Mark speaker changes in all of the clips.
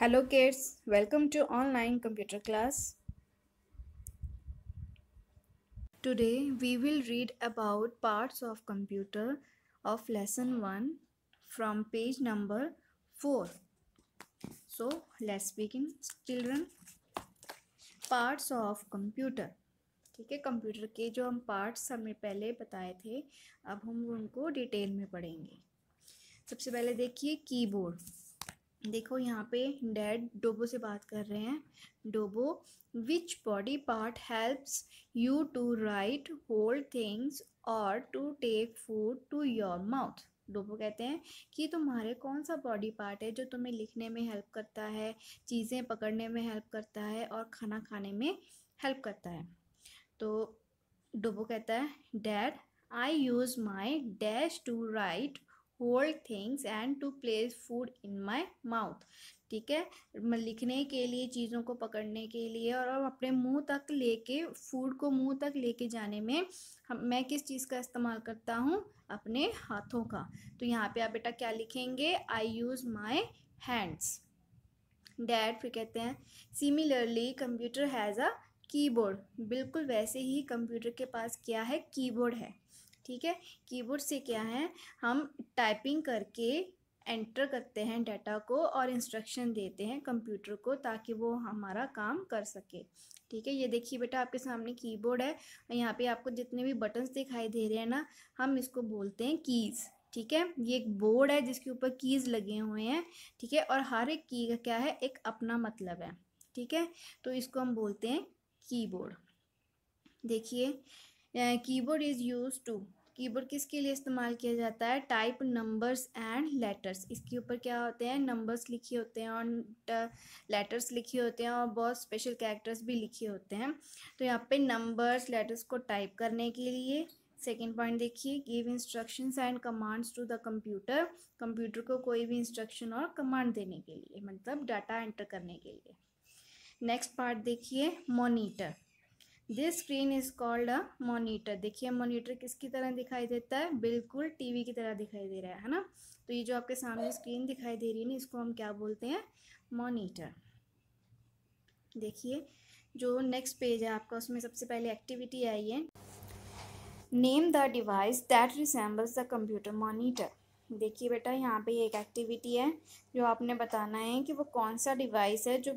Speaker 1: Hello kids welcome to online computer class today we will read about parts of computer of lesson one from page number four so let's begin children parts of computer ठीक है computer के जो हम parts हमने पहले बताए थे अब हम उनको डिटेल में पढ़ेंगे सबसे पहले देखिए कीबोर्ड देखो यहाँ पे डैड डोबो से बात कर रहे हैं Dobo which body part helps you to write hold things और to take food to your mouth Dobo कहते हैं कि तुम्हारे कौन सा बॉडी पार्ट है जो तुम्हें लिखने में हेल्प करता है चीज़ें पकड़ने में हेल्प करता है और खाना खाने में हेल्प करता है तो डोबो कहता है dad I use my dash to write hold things and to place food in my mouth ठीक है लिखने के लिए चीज़ों को पकड़ने के लिए और अपने मुंह तक लेके फूड को मुंह तक लेके जाने में हम मैं किस चीज़ का इस्तेमाल करता हूँ अपने हाथों का तो यहाँ पे आप बेटा क्या लिखेंगे I use my hands dad फिर कहते हैं similarly computer has a keyboard बिल्कुल वैसे ही कंप्यूटर के पास क्या है कीबोर्ड है ठीक है कीबोर्ड से क्या है हम टाइपिंग करके एंटर करते हैं डाटा को और इंस्ट्रक्शन देते हैं कंप्यूटर को ताकि वो हमारा काम कर सके ठीक है ये देखिए बेटा आपके सामने कीबोर्ड है और यहाँ पे आपको जितने भी बटन्स दिखाई दे रहे हैं ना हम इसको बोलते हैं कीज़ ठीक है ये एक बोर्ड है जिसके ऊपर कीज़ लगे हुए हैं ठीक है और हर एक की का क्या है एक अपना मतलब है ठीक है तो इसको हम बोलते हैं कीबोर्ड देखिए keyboard is use to keyboard किसके लिए इस्तेमाल किया जाता है टाइप नंबर्स एंड लेटर्स इसके ऊपर क्या होते हैं नंबर्स लिखे होते हैं और लेटर्स लिखे होते हैं और बहुत स्पेशल कैरेक्टर्स भी लिखे होते हैं तो यहाँ पे नंबर्स लेटर्स को टाइप करने के लिए सेकेंड पॉइंट देखिए give instructions and commands to the computer computer को कोई भी इंस्ट्रक्शन और कमांड देने के लिए मतलब डाटा एंटर करने के लिए नेक्स्ट पार्ट देखिए monitor this screen is called a monitor देखिए मोनीटर किसकी तरह दिखाई देता है बिल्कुल टीवी की तरह दिखाई दे रहा है है ना तो ये जो आपके सामने स्क्रीन दिखाई दे रही है ना इसको हम क्या बोलते हैं मोनीटर देखिए जो नेक्स्ट पेज है आपका उसमें सबसे पहले एक्टिविटी आई है name the device that resembles the computer monitor देखिए बेटा यहाँ पे एक एक्टिविटी है जो आपने बताना है कि वो कौन सा डिवाइस है जो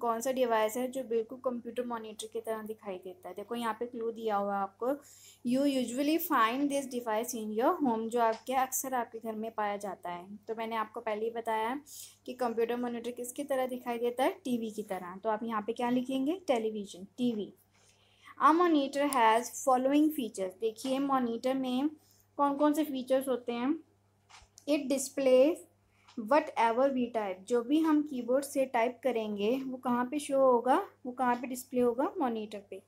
Speaker 1: कौन सा डिवाइस है जो बिल्कुल कंप्यूटर मॉनिटर की तरह दिखाई देता है देखो यहाँ पे क्लू दिया हुआ है आपको you usually find this device in your home जो आपके अक्सर आपके घर में पाया जाता है तो मैंने आपको पहले ही बताया कि कंप्यूटर मोनीटर किसकी तरह दिखाई देता है टी की तरह तो आप यहाँ पे क्या लिखेंगे television T V monitor has following features देखिए मोनीटर में कौन कौन से फीचर्स होते हैं it displays whatever we type जो भी हम कीबोर्ड से टाइप करेंगे वो कहाँ पे शो होगा वो कहाँ पे डिस्प्ले होगा मोनीटर पे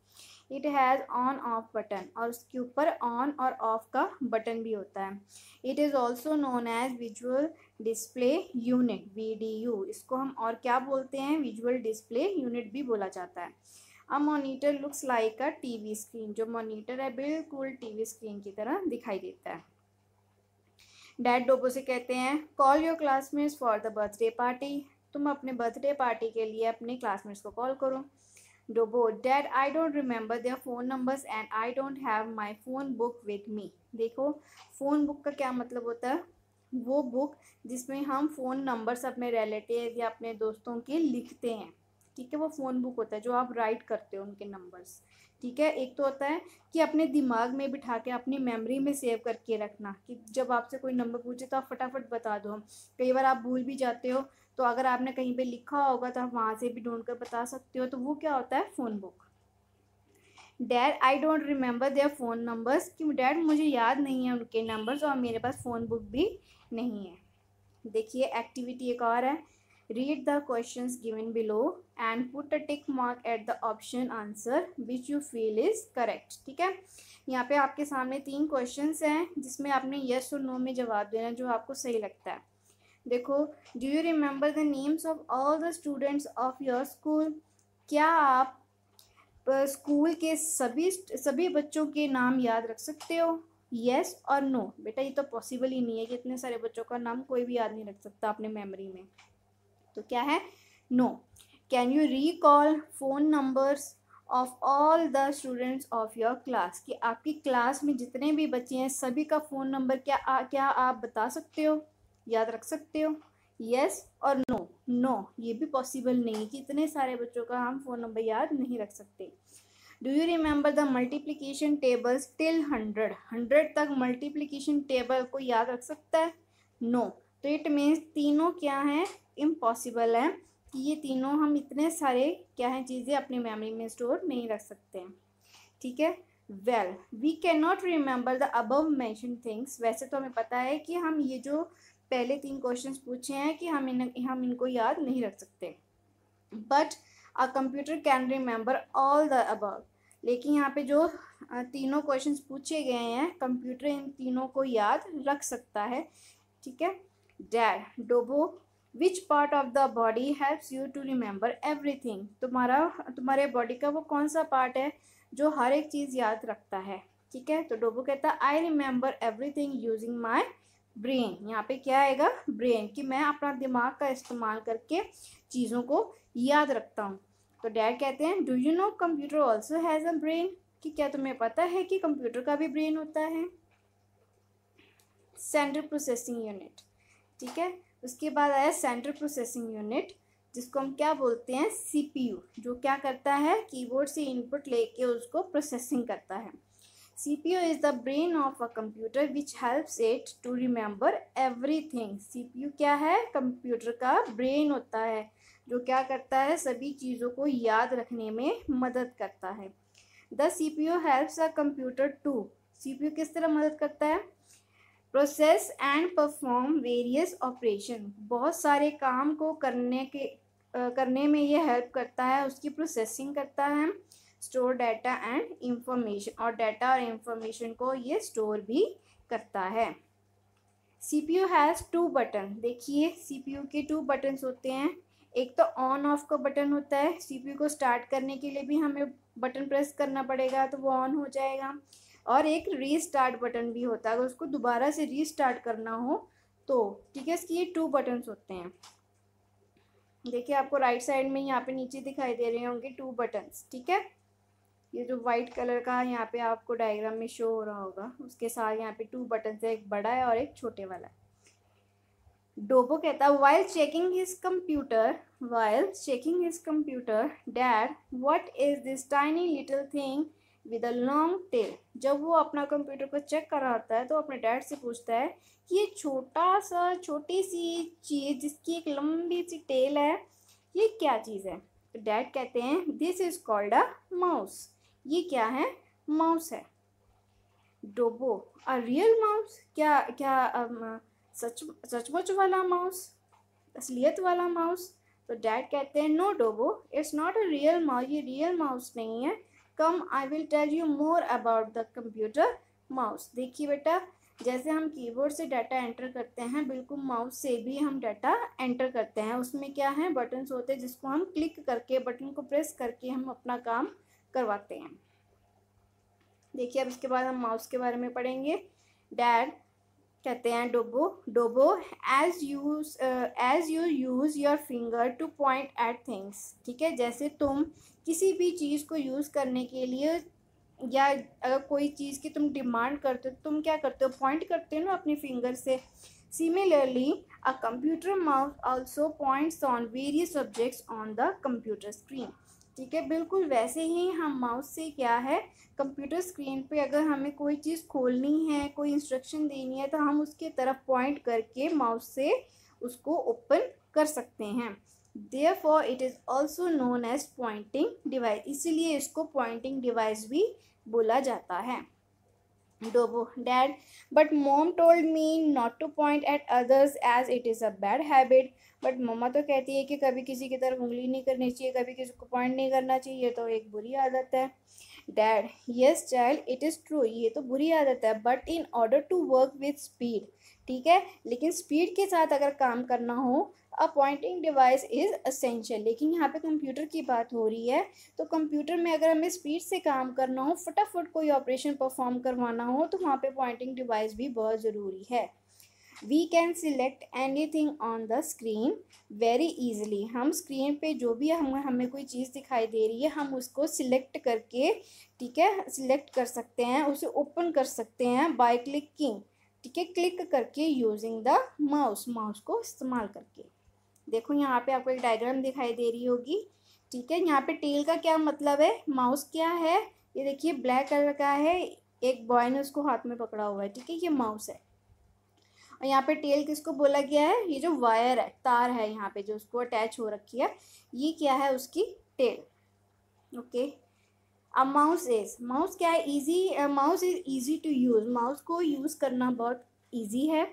Speaker 1: it has on off button और उसके ऊपर ऑन और ऑफ का बटन भी होता है it is also known as visual display unit V D U इसको हम और क्या बोलते हैं विजुअल डिस्प्ले यूनिट भी बोला जाता है a monitor looks like a V screen जो मोनीटर है बिल्कुल टी वी स्क्रीन की तरह दिखाई देता है डैड डोबो से कहते हैं call your classmates for the birthday party तुम अपने बर्थडे पार्टी के लिए अपने क्लासमेट्स को कॉल करो Dobo dad I don't remember their phone numbers and I don't have my phone book with me देखो फ़ोन बुक का क्या मतलब होता है वो बुक जिसमें हम फ़ोन नंबर्स अपने रिलेटिव या अपने दोस्तों के लिखते हैं ठीक है वो फ़ोन बुक होता है जो आप राइट करते हो उनके नंबर्स ठीक है एक तो होता है कि अपने दिमाग में बिठा के अपनी मेमोरी में सेव करके रखना कि जब आपसे कोई नंबर पूछे तो आप फटाफट बता दो कई बार आप भूल भी जाते हो तो अगर आपने कहीं पे लिखा होगा तो आप वहाँ से भी ढूंढ कर बता सकते हो तो वो क्या होता है phone book dad I don't remember their phone numbers कि डैड मुझे याद नहीं है उनके नंबर्स और मेरे पास फ़ोन बुक भी नहीं है देखिए एक्टिविटी एक और है Read the questions given below and put a tick mark at the option answer which you feel is correct. ठीक है यहाँ पे आपके सामने तीन क्वेश्चंस हैं जिसमें आपने यस और नो में जवाब देना है जो आपको सही लगता है देखो do you remember the names of all the students of your school क्या आप स्कूल के सभी सभी बच्चों के नाम याद रख सकते हो येस और नो बेटा ये तो पॉसिबल ही नहीं है कि इतने सारे बच्चों का नाम कोई भी याद नहीं रख सकता अपने मेमोरी में तो क्या है no can you recall phone numbers of all the students of your class कि आपकी क्लास में जितने भी बच्चे हैं सभी का फ़ोन नंबर क्या आ, क्या आप बता सकते हो याद रख सकते हो येस और नो नो ये भी पॉसिबल नहीं कि इतने सारे बच्चों का हम फ़ोन नंबर याद नहीं रख सकते do you remember the multiplication tables till hundred hundred तक मल्टीप्लीकेशन टेबल को याद रख सकता है नो no. तो इट मीन्स तीनों क्या हैं इम्पॉसिबल है कि ये तीनों हम इतने सारे क्या हैं चीज़ें अपनी मेमोरी में स्टोर नहीं रख सकते हैं ठीक है well we can not remember the above mention things वैसे तो हमें पता है कि हम ये जो पहले तीन क्वेश्चन पूछे हैं कि हम इन हम इनको याद नहीं रख सकते but a computer can remember all the above लेकिन यहाँ पे जो तीनों क्वेश्चंस पूछे गए हैं कंप्यूटर इन तीनों को याद रख सकता है ठीक है dad Dobo which part of the body helps you to remember everything तुम्हारा तुम्हारे बॉडी का वो कौन सा पार्ट है जो हर एक चीज़ याद रखता है ठीक है तो डोबो कहता है I remember everything using my brain यहाँ पे क्या आएगा ब्रेन कि मैं अपना दिमाग का इस्तेमाल करके चीज़ों को याद रखता हूँ तो डैड कहते हैं do you know computer also has a brain कि क्या तुम्हें पता है कि कंप्यूटर का भी ब्रेन होता है सेंट्रल प्रोसेसिंग यूनिट ठीक है उसके बाद आया सेंट्रल प्रोसेसिंग यूनिट जिसको हम क्या बोलते हैं सीपीयू जो क्या करता है कीबोर्ड से इनपुट लेके उसको प्रोसेसिंग करता है brain of a computer which helps computer to remember everything C P U क्या है कंप्यूटर का ब्रेन होता है जो क्या करता है सभी चीज़ों को याद रखने में मदद करता है the C P U helps a computer to C P U किस तरह मदद करता है process and perform various operation बहुत सारे काम को करने के करने में ये हेल्प करता है उसकी प्रोसेसिंग करता है स्टोर डाटा एंड इंफॉर्मेशन और डाटा और इंफॉर्मेशन को ये स्टोर भी करता है C P U has two button देखिए सी पी यू के टू बटन्स होते हैं एक तो ऑन ऑफ का बटन होता है सी पी यू को स्टार्ट करने के लिए भी हमें बटन प्रेस करना पड़ेगा तो वो ऑन हो जाएगा और एक रीस्टार्ट बटन भी होता है अगर उसको दोबारा से रीस्टार्ट करना हो तो ठीक है इसकी ये टू बटन्स होते हैं देखिए आपको राइट साइड में यहाँ पे नीचे दिखाई दे रहे होंगे टू बटन्स ठीक है ये जो वाइट कलर का यहाँ पे आपको डायग्राम में शो हो रहा होगा उसके साथ यहाँ पे टू बटन्स है एक बड़ा है और एक छोटे वाला है डोबो कहता while checking his computer while checking his computer dad what is this tiny little thing with a long tail जब वो अपना कंप्यूटर को चेक कर रहा होता है तो अपने डैड से पूछता है कि ये छोटा सा छोटी सी चीज़ जिसकी एक लंबी सी टेल है ये क्या चीज़ है तो डैड कहते हैं this is called a mouse ये क्या है माउस है डोबो अ रियल माउस क्या क्या um, सच सचमुच वाला माउस असलियत वाला माउस तो डैड कहते हैं no Dobo it's not a real mouse ये रियल माउस नहीं है come I will tell you more about the computer mouse देखिए बेटा जैसे हम कीबोर्ड से डाटा एंटर करते हैं बिल्कुल माउस से भी हम डाटा एंटर करते हैं उसमें क्या है बटन्स होते हैं जिसको हम क्लिक करके बटन को प्रेस करके हम अपना काम करवाते हैं देखिए अब इसके बाद हम माउस के बारे में पढ़ेंगे डैड कहते हैं डोबो डोबो as use as you use your finger to point at things ठीक है जैसे तुम किसी भी चीज़ को यूज़ करने के लिए या अगर कोई चीज़ की तुम डिमांड करते हो तुम क्या करते हो पॉइंट करते हो ना अपने फिंगर से similarly a computer mouse also points on various subjects on the computer screen ठीक है बिल्कुल वैसे ही हम माउस से क्या है कंप्यूटर स्क्रीन पे अगर हमें कोई चीज़ खोलनी है कोई इंस्ट्रक्शन देनी है तो हम उसके तरफ पॉइंट करके माउस से उसको ओपन कर सकते हैं therefore it is also known as pointing device इसीलिए इसको पॉइंटिंग डिवाइस भी बोला जाता है डोबो dad but mom told me not to point at others as it is a bad habit but mama तो कहती है कि कभी किसी की तरफ उंगली नहीं करनी चाहिए कभी किसी को पॉइंट नहीं करना चाहिए तो एक बुरी आदत है dad yes child it is true ये तो बुरी आदत है but in order to work with speed ठीक है लेकिन स्पीड के साथ अगर काम करना हो a pointing device is essential लेकिन यहाँ पे कंप्यूटर की बात हो रही है तो कंप्यूटर में अगर हमें स्पीड से काम करना हो फटाफट कोई ऑपरेशन परफॉर्म करवाना हो तो वहाँ पे पॉइंटिंग डिवाइस भी बहुत ज़रूरी है we can select anything on the screen very हम स्क्रीन पे जो भी हम हमें कोई चीज़ दिखाई दे रही है हम उसको सिलेक्ट करके ठीक है सिलेक्ट कर सकते हैं उसे ओपन कर सकते हैं बाय क्लिकिंग ठीक है क्लिक करके यूजिंग द माउस माउस को इस्तेमाल करके देखो यहाँ पे आपको एक डायग्राम दिखाई दे रही होगी ठीक है यहाँ पे टेल का क्या मतलब है माउस क्या है ये देखिए ब्लैक कलर का है एक बॉय ने उसको हाथ में पकड़ा हुआ है ठीक है ये माउस है और यहाँ पे टेल किसको बोला गया है ये जो वायर है तार है यहाँ पे जो उसको अटैच हो रखी है ये क्या है उसकी टेल ओके अब माउस इज माउस क्या है easy mouse is easy to use mouse को यूज़ करना बहुत इजी है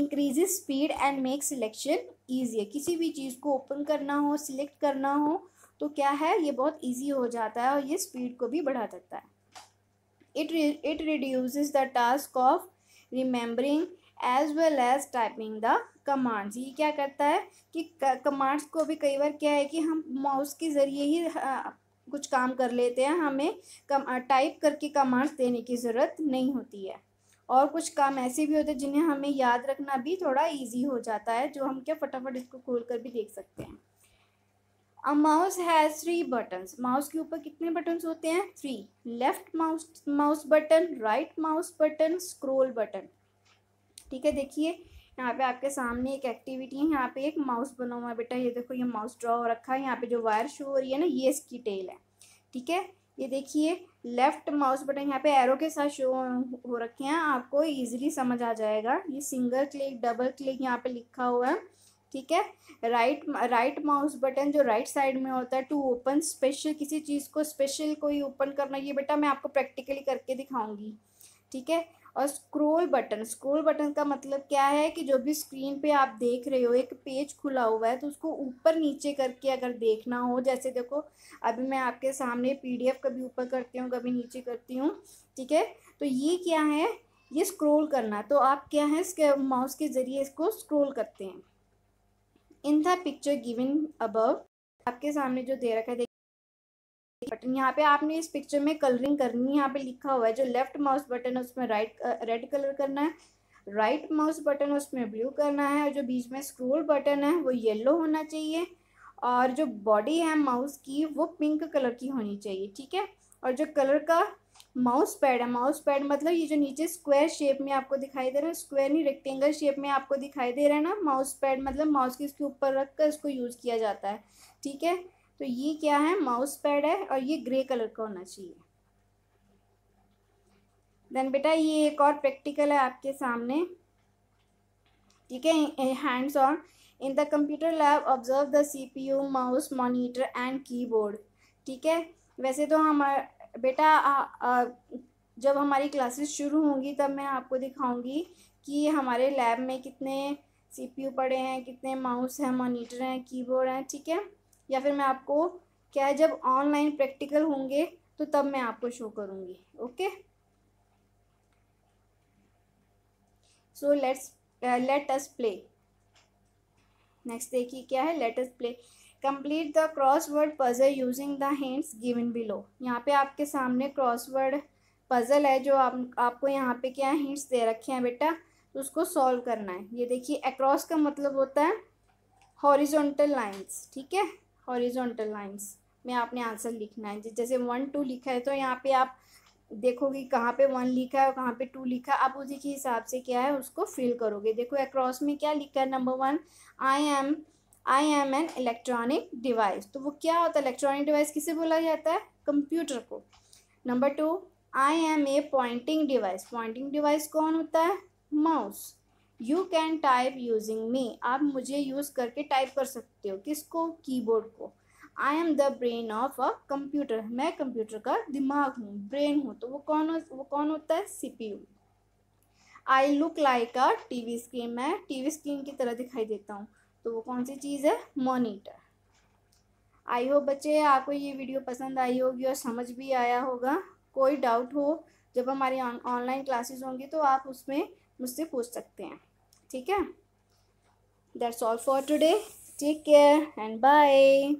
Speaker 1: increases speed and make selection easy है किसी भी चीज़ को ओपन करना हो सिलेक्ट करना हो तो क्या है ये बहुत ईजी हो जाता है और ये स्पीड को भी बढ़ा सकता है it it reduce the task of remembering as well as typing the commands ये क्या करता है कि कमांड्स को भी कई बार क्या है कि हम माउस के ज़रिए ही कुछ काम कर लेते हैं हमें कम टाइप करके कमांड्स देने की ज़रूरत नहीं होती है और कुछ काम ऐसे भी होते हैं जिन्हें हमें याद रखना भी थोड़ा इजी हो जाता है जो हम क्या फटाफट इसको खोल कर भी देख सकते हैं a mouse has three buttons mouse के ऊपर कितने बटन्स होते हैं three left mouse mouse button right mouse button scroll button ठीक है देखिए यहाँ पे आपके सामने एक एक्टिविटी है यहाँ पे एक माउस बना हुआ है बेटा ये देखो ये माउस ड्रॉ हो रखा है यहाँ पे जो वायर शो हो रही है ना ये इसकी टेल है ठीक है ये देखिए लेफ्ट माउस बटन यहाँ पे एरो के साथ शो हो रखे हैं आपको इजीली समझ आ जाएगा ये सिंगल क्लिक डबल क्लिक यहाँ पे लिखा हुआ है ठीक है राइट राइट माउस बटन जो राइट साइड में होता है टू ओपन स्पेशल किसी चीज़ को स्पेशल कोई ओपन करना ये बेटा मैं आपको प्रैक्टिकली करके दिखाऊंगी ठीक है और स्क्रोल बटन स्क्रोल बटन का मतलब क्या है कि जो भी स्क्रीन पे आप देख रहे हो एक पेज खुला हुआ है तो उसको ऊपर नीचे करके अगर देखना हो जैसे देखो अभी मैं आपके सामने पीडीएफ कभी ऊपर करती हूँ कभी नीचे करती हूँ ठीक है तो ये क्या है ये स्क्रोल करना तो आप क्या है इसके माउस के ज़रिए इसको स्क्रोल करते हैं in the picture given above आपके सामने जो दे रखा है बटन यहाँ पे आपने इस पिक्चर में कलरिंग करनी है यहाँ पे लिखा हुआ है जो लेफ्ट माउस बटन है उसमें राइट रेड कलर करना है राइट माउस बटन है उसमें ब्लू करना है और जो बीच में स्क्रोल बटन है वो येलो होना चाहिए और जो बॉडी है माउस की वो पिंक कलर की होनी चाहिए ठीक है और जो कलर का माउस पैड है माउस पैड मतलब ये जो नीचे स्क्वायर शेप में आपको दिखाई दे रहा है स्क्वायर नहीं रेक्टेंगल शेप में आपको दिखाई दे रहा है ना माउस पैड मतलब माउस के इसके ऊपर रख कर इसको यूज़ किया जाता है ठीक है तो ये क्या है माउस पैड है और ये ग्रे कलर का होना चाहिए देन बेटा ये एक और प्रैक्टिकल है आपके सामने ठीक है hands on in the computer lab observe the CPU mouse monitor and keyboard ठीक है वैसे तो हमारा बेटा आ, आ, जब हमारी क्लासेस शुरू होंगी तब मैं आपको दिखाऊंगी कि हमारे लैब में कितने सीपीयू पड़े हैं कितने माउस हैं मॉनिटर हैं कीबोर्ड हैं ठीक है या फिर मैं आपको क्या है जब ऑनलाइन प्रैक्टिकल होंगे तो तब मैं आपको शो करूंगी okay so let's let us play next देखिए क्या है let us play complete the crossword puzzle using the hints given below यहाँ पे आपके सामने क्रॉसवर्ड पजल है जो आप आपको यहाँ पे क्या हिंट्स दे रखे हैं बेटा तो उसको सॉल्व करना है ये देखिए अक्रॉस का मतलब होता है हॉरिजोंटल लाइंस ठीक है हॉरिजॉन्टल लाइंस में आपने आंसर लिखना है जैसे वन टू लिखा है तो यहाँ पे आप देखोगे कहाँ पे वन लिखा है और कहाँ पे टू लिखा है आप उसी के हिसाब से क्या है उसको फिल करोगे देखो अक्रॉस में क्या लिखा है number one I am I am an electronic device तो वो क्या होता है इलेक्ट्रॉनिक डिवाइस किसे बोला जाता है कंप्यूटर को number two I am a pointing device pointing device कौन होता है mouse you can type using me आप मुझे यूज़ करके टाइप कर सकते हो किसको कीबोर्ड को I am the brain of a computer मैं कंप्यूटर का दिमाग हूँ ब्रेन हूँ तो वो कौन हो, वो कौन होता है CPU I look like a TV screen मैं टीवी स्क्रीन की तरह दिखाई देता हूँ तो वो कौन सी चीज़ है मोनिटर आई होप बच्चे आपको ये वीडियो पसंद आई होगी और समझ भी आया होगा कोई डाउट हो जब हमारी ऑनलाइन क्लासेस होंगी तो आप उसमें मुझसे पूछ सकते हैं ठीक है that's all for today take care and bye